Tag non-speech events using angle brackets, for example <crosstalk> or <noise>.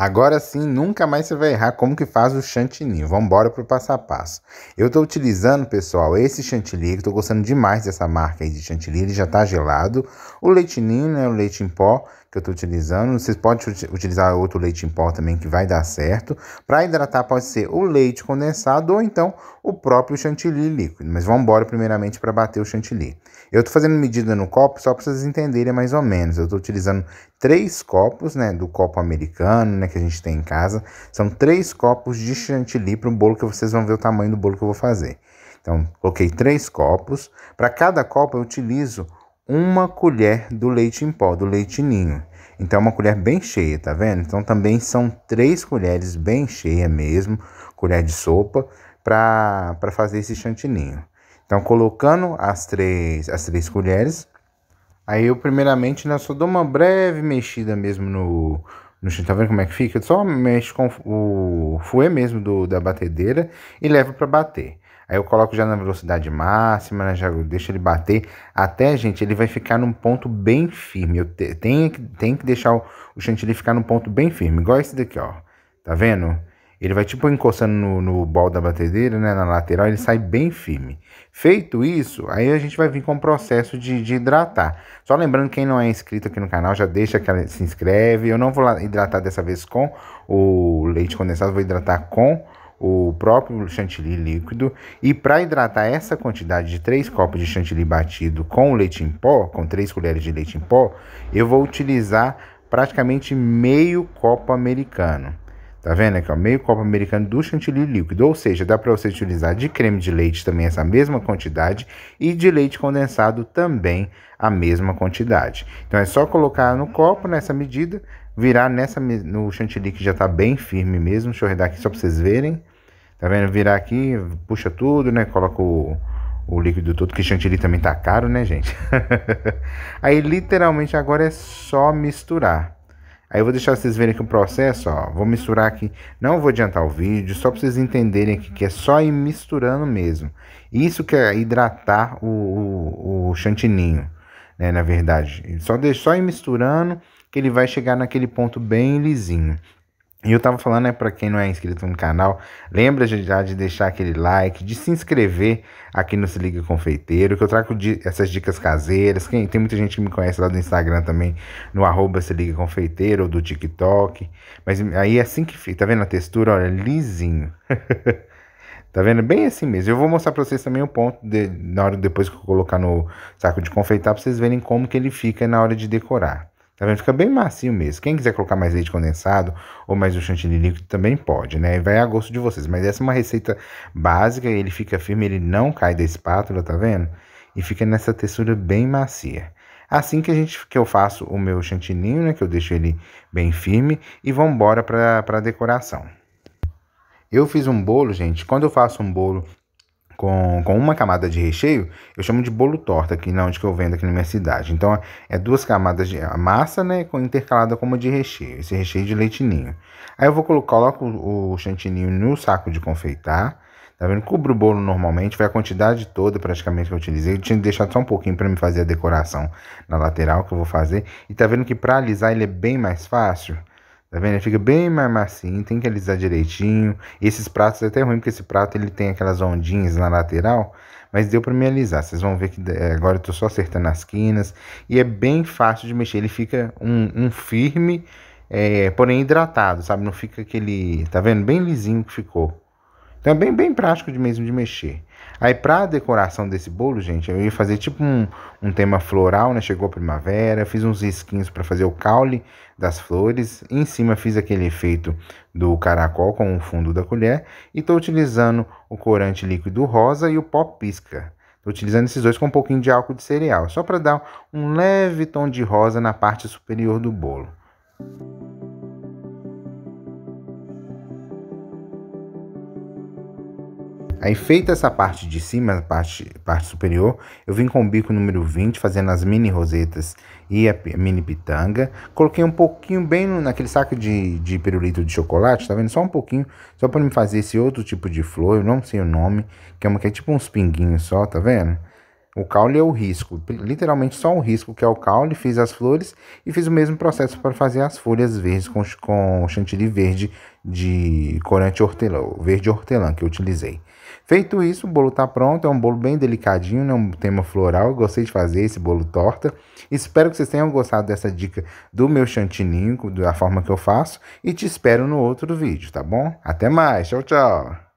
Agora sim, nunca mais você vai errar como que faz o chantilly. Vamos embora para o passo a passo. Eu estou utilizando, pessoal, esse chantilly, estou gostando demais dessa marca aí de chantilly, ele já está gelado. O leitinho, né, o leite em pó que eu estou utilizando. Vocês podem utilizar outro leite em pó também que vai dar certo. Para hidratar pode ser o leite condensado ou então o próprio chantilly líquido. Mas vamos embora primeiramente para bater o chantilly. Eu estou fazendo medida no copo só para vocês entenderem mais ou menos. Eu estou utilizando três copos, né, do copo americano, né, que a gente tem em casa. São três copos de chantilly para um bolo que vocês vão ver o tamanho do bolo que eu vou fazer. Então, coloquei três copos. Para cada copo eu utilizo uma colher do leite em pó, do leite ninho. Então, é uma colher bem cheia, tá vendo? Então, também são três colheres bem cheia mesmo, colher de sopa para fazer esse chantininho. Então, colocando as três, as três colheres, aí eu primeiramente né, só dou uma breve mexida mesmo no, no chantilly. Tá vendo como é que fica? Eu só mexo com o fouet mesmo do, da batedeira e levo para bater. Aí eu coloco já na velocidade máxima, né, já deixo ele bater. Até, gente, ele vai ficar num ponto bem firme. Eu te, tenho, tenho que deixar o, o chantilly ficar num ponto bem firme, igual esse daqui, ó. Tá vendo? Ele vai tipo encostando no, no bol da batedeira, né, na lateral, ele sai bem firme. Feito isso, aí a gente vai vir com o processo de, de hidratar. Só lembrando, quem não é inscrito aqui no canal, já deixa que ela se inscreve. Eu não vou hidratar dessa vez com o leite condensado, vou hidratar com o próprio chantilly líquido e para hidratar essa quantidade de 3 copos de chantilly batido com leite em pó, com 3 colheres de leite em pó, eu vou utilizar praticamente meio copo americano. Tá vendo aqui, ó? Meio copo americano do chantilly líquido. Ou seja, dá para você utilizar de creme de leite também essa mesma quantidade e de leite condensado também a mesma quantidade. Então é só colocar no copo nessa medida, virar nessa no chantilly que já tá bem firme mesmo. Deixa eu redar aqui só para vocês verem. Tá vendo? Virar aqui, puxa tudo, né? Coloca o, o líquido todo, que chantilly também tá caro, né, gente? <laughs> Aí literalmente agora é só misturar. Aí eu vou deixar vocês verem aqui o processo, ó. Vou misturar aqui. Não vou adiantar o vídeo, só para vocês entenderem aqui que é só ir misturando mesmo. Isso que é hidratar o, o, o chantininho, né? Na verdade, só deixar só ir misturando que ele vai chegar naquele ponto bem lisinho. E eu tava falando, né, para quem não é inscrito no canal, lembra já de deixar aquele like, de se inscrever aqui no Se Liga Confeiteiro, que eu trago di essas dicas caseiras. Quem, tem muita gente que me conhece lá do Instagram também, no arroba Se Liga Confeiteiro ou do TikTok. Mas aí é assim que fica, tá vendo a textura? Olha, lisinho. <laughs> Tá vendo? Bem assim mesmo. Eu vou mostrar pra vocês também o ponto, de, na hora depois que eu colocar no saco de confeitar, pra vocês verem como que ele fica na hora de decorar. Tá vendo? Fica bem macio mesmo. Quem quiser colocar mais leite condensado ou mais o chantilly líquido também pode, né? Vai a gosto de vocês. Mas essa é uma receita básica, ele fica firme, ele não cai da espátula, tá vendo? E fica nessa textura bem macia. Assim que a gente que eu faço o meu chantininho, né, que eu deixo ele bem firme e vamos embora para a decoração. Eu fiz um bolo, gente. Quando eu faço um bolo com, com uma camada de recheio, eu chamo de bolo torta aqui na onde que eu vendo aqui na minha cidade. Então é duas camadas de massa, né, intercalada com uma de recheio, esse recheio de leitinho. Aí eu vou colocar coloco o, o chantininho no saco de confeitar. Tá vendo? Cubro o bolo normalmente, foi a quantidade toda praticamente que eu utilizei. Eu tinha deixado só um pouquinho para me fazer a decoração na lateral que eu vou fazer. E tá vendo que para alisar ele é bem mais fácil. Tá vendo? Ele fica bem mais macio, tem que alisar direitinho. Esses pratos é até ruim, porque esse prato ele tem aquelas ondinhas na lateral, mas deu para me alisar. Vocês vão ver que é, agora eu tô só acertando as quinas. E é bem fácil de mexer, ele fica um, um firme, é, porém hidratado, sabe? Não fica aquele, tá vendo? Bem lisinho que ficou. Também então, é bem prático de mesmo de mexer. Aí pra decoração desse bolo, gente, eu ia fazer tipo um, um tema floral, né? Chegou a primavera, fiz uns risquinhos para fazer o caule das flores. Em cima fiz aquele efeito do caracol com o fundo da colher. E tô utilizando o corante líquido rosa e o pó pisca. Tô utilizando esses dois com um pouquinho de álcool de cereal, só para dar um leve tom de rosa na parte superior do bolo. Aí feita essa parte de cima, a parte, parte superior, eu vim com o bico número 20, fazendo as mini rosetas e a mini pitanga. Coloquei um pouquinho bem no, naquele saco de, de pirulito de chocolate, tá vendo? Só um pouquinho, só para me fazer esse outro tipo de flor, eu não sei o nome, que é uma que é tipo uns pinguinhos só, tá vendo? O caule é o risco, literalmente só um risco que é o caule. Fiz as flores e fiz o mesmo processo para fazer as folhas verdes com, com chantilly verde de corante hortelã, verde hortelã que eu utilizei. Feito isso, o bolo está pronto. É um bolo bem delicadinho, né? um tema floral. Gostei de fazer esse bolo torta. Espero que vocês tenham gostado dessa dica do meu chantininho, da forma que eu faço. E te espero no outro vídeo, tá bom? Até mais, tchau, tchau!